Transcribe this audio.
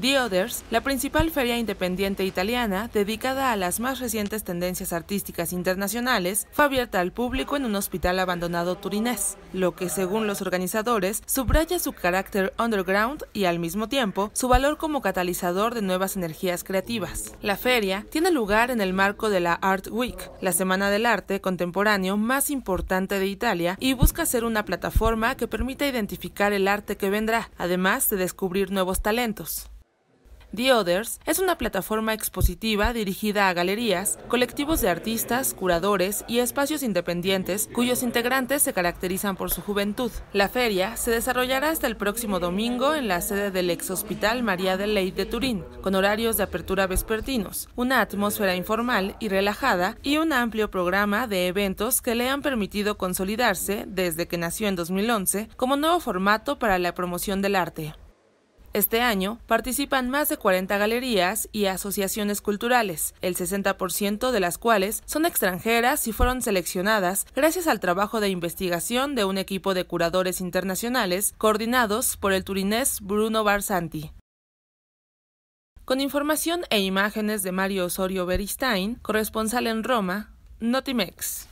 The Others, la principal feria independiente italiana dedicada a las más recientes tendencias artísticas internacionales, fue abierta al público en un hospital abandonado turinés, lo que según los organizadores subraya su carácter underground y al mismo tiempo su valor como catalizador de nuevas energías creativas. La feria tiene lugar en el marco de la Art Week, la semana del arte contemporáneo más importante de Italia y busca ser una plataforma que permita identificar el arte que vendrá, además de descubrir nuevos talentos. The Others es una plataforma expositiva dirigida a galerías, colectivos de artistas, curadores y espacios independientes cuyos integrantes se caracterizan por su juventud. La feria se desarrollará hasta el próximo domingo en la sede del ex Hospital María de Ley de Turín, con horarios de apertura vespertinos, una atmósfera informal y relajada y un amplio programa de eventos que le han permitido consolidarse desde que nació en 2011 como nuevo formato para la promoción del arte. Este año participan más de 40 galerías y asociaciones culturales, el 60% de las cuales son extranjeras y fueron seleccionadas gracias al trabajo de investigación de un equipo de curadores internacionales coordinados por el turinés Bruno Barsanti. Con información e imágenes de Mario Osorio Beristain, corresponsal en Roma, Notimex.